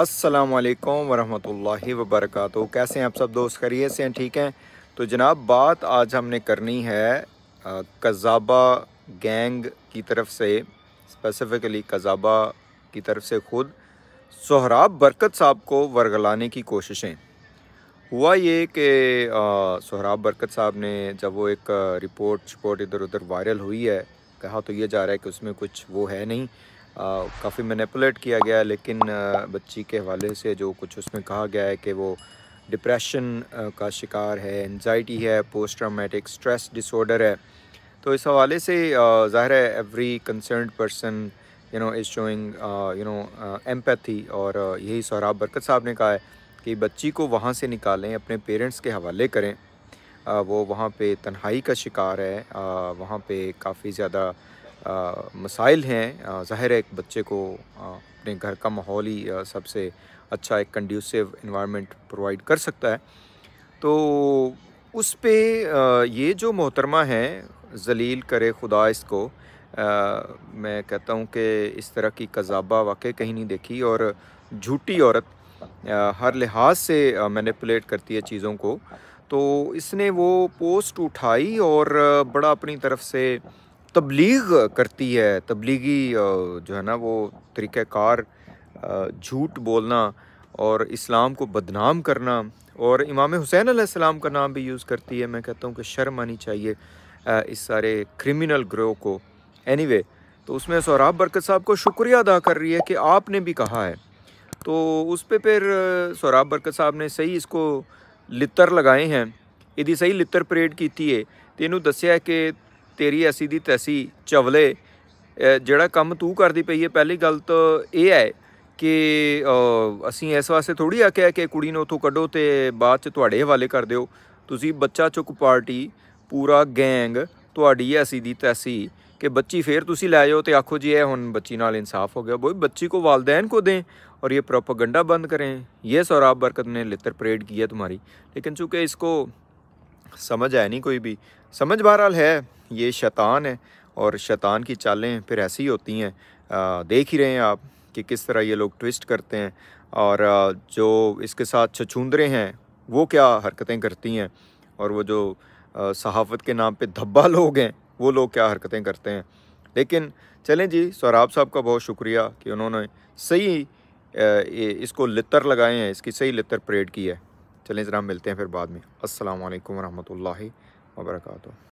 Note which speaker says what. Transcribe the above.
Speaker 1: असलकम वालेकुम वबरक कैसे हैं आप सब दोस्त खरीय से हैं ठीक हैं तो जनाब बात आज हमने करनी है कज़ाबा गैंग की तरफ से स्पेसिफ़िकली कज़ाबा की तरफ से ख़ुद सोहराब बरकत साहब को वर्गलाने की कोशिशें हुआ ये कि सोहराब बरकत साहब ने जब वो एक रिपोर्ट शिपोर्ट इधर उधर वायरल हुई है कहा तो ये जा रहा है कि उसमें कुछ वो है नहीं काफ़ी मैनिपुलेट किया गया लेकिन बच्ची के हवाले से जो कुछ उसमें कहा गया है कि वो डिप्रेशन का शिकार है एनजाइटी है पोस्ट ट्रामेटिक स्ट्रेस डिसऑर्डर है तो इस हवाले से ज़ाहिर है every concern person you know is showing you know empathy और यही सौराब बरकत साहब ने कहा है कि बच्ची को वहाँ से निकालें अपने पेरेंट्स के हवाले करें वो वहाँ पे तन्हाई का शिकार है वहाँ पे काफ़ी ज़्यादा मसाइल हैं ज़ाहिर है एक बच्चे को अपने घर का माहौल ही सबसे अच्छा एक कंड्यूसिव इन्वायरमेंट प्रोवाइड कर सकता है तो उस पर ये जो मोहतरमा हैं जलील करे खुदा इसको आ, मैं कहता हूँ कि इस तरह की कजाबा वाकई कहीं नहीं देखी और झूठी औरत आ, हर लिहाज से मैनिपुलेट करती है चीज़ों को तो इसने वो पोस्ट उठाई और बड़ा अपनी तरफ से तबलीग करती है तबलीगी जो है ना वो तरीक़ार झूठ बोलना और इस्लाम को बदनाम करना और इमाम हुसैन आसमाम का नाम भी यूज़ करती है मैं कहता हूँ कि शर्म आनी चाहिए इस सारे क्रिमिनल ग्रोह को एनी anyway, तो उसमें सौराब बरकत साहब को शुक्रिया अदा कर रही है कि आपने भी कहा है तो उस पर फिर सौराब बरकत साहब ने सही इसको लितर लगाए हैं यदि सही लितर परेड की तो है तो तेनू दसिया कि ਤੇਰੀ ਐਸੀ ਦੀ ਤੈਸੀ ਚਵਲੇ ਜਿਹੜਾ ਕੰਮ ਤੂੰ ਕਰਦੀ ਪਈ ਹੈ ਪਹਿਲੀ ਗੱਲ ਤਾਂ ਇਹ ਹੈ ਕਿ ਅਸੀਂ ਇਸ ਵਾਸਤੇ ਥੋੜੀ ਆਖਿਆ ਕਿ ਕੁੜੀ ਨੂੰ ਉਥੋਂ ਕੱਢੋ ਤੇ ਬਾਅਦ ਚ ਤੁਹਾਡੇ ਹਵਾਲੇ ਕਰ ਦਿਓ ਤੁਸੀਂ ਬੱਚਾ ਚੁੱਕ ਪਾਰਟੀ ਪੂਰਾ ਗੈਂਗ ਤੁਹਾਡੀ ਐਸੀ ਦੀ ਤੈਸੀ कि बच्ची फिर तुम लै जाओ तो आखो जी है हूँ बच्ची नाल इंसाफ हो गया बोई बच्ची को वालदेन को दें और ये प्रोपागंडा बंद करें यह सौराब बरकत ने लितर परेड की है तुम्हारी लेकिन चूँकि इसको समझ आया नहीं कोई भी समझ बहरहाल है ये शैतान है और शैतान की चालें फिर ऐसी ही होती हैं देख ही रहे हैं आप कि किस तरह ये लोग ट्विस्ट करते हैं और जो इसके साथ छछूंदरे हैं वो क्या हरकतें करती हैं और वो जो सहाफ़त के नाम पे धब्बा लोग हैं वो लोग क्या हरकतें करते हैं लेकिन चलें जी सौराब साहब का बहुत शुक्रिया कि उन्होंने सही इसको लितर लगाए हैं इसकी सही लितर परेड की है चलें जरा मिलते हैं फिर बाद में असल वरहमल वर्का